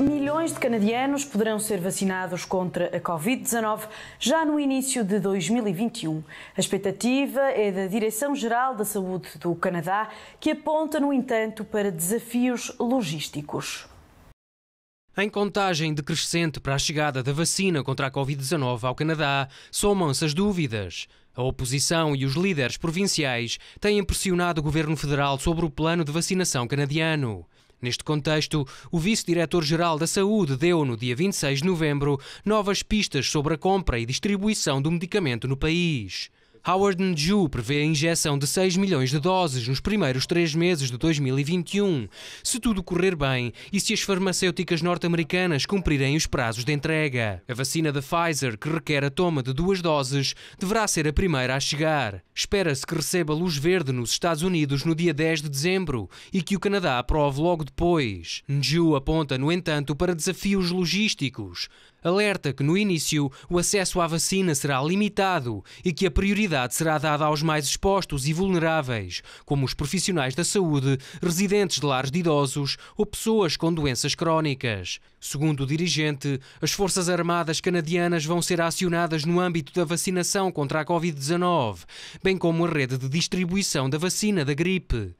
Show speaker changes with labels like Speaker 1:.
Speaker 1: milhões de canadianos poderão ser vacinados contra a Covid-19 já no início de 2021. A expectativa é da Direção-Geral da Saúde do Canadá, que aponta, no entanto, para desafios logísticos.
Speaker 2: Em contagem decrescente para a chegada da vacina contra a Covid-19 ao Canadá, somam-se as dúvidas. A oposição e os líderes provinciais têm pressionado o governo federal sobre o plano de vacinação canadiano. Neste contexto, o vice-diretor-geral da Saúde deu, no dia 26 de novembro, novas pistas sobre a compra e distribuição do medicamento no país. Howard Ju prevê a injeção de 6 milhões de doses nos primeiros três meses de 2021, se tudo correr bem e se as farmacêuticas norte-americanas cumprirem os prazos de entrega. A vacina da Pfizer, que requer a toma de duas doses, deverá ser a primeira a chegar. Espera-se que receba luz verde nos Estados Unidos no dia 10 de dezembro e que o Canadá aprove logo depois. Ju aponta, no entanto, para desafios logísticos. Alerta que, no início, o acesso à vacina será limitado e que a prioridade prioridade será dada aos mais expostos e vulneráveis, como os profissionais da saúde, residentes de lares de idosos ou pessoas com doenças crónicas. Segundo o dirigente, as Forças Armadas canadianas vão ser acionadas no âmbito da vacinação contra a Covid-19, bem como a rede de distribuição da vacina da gripe.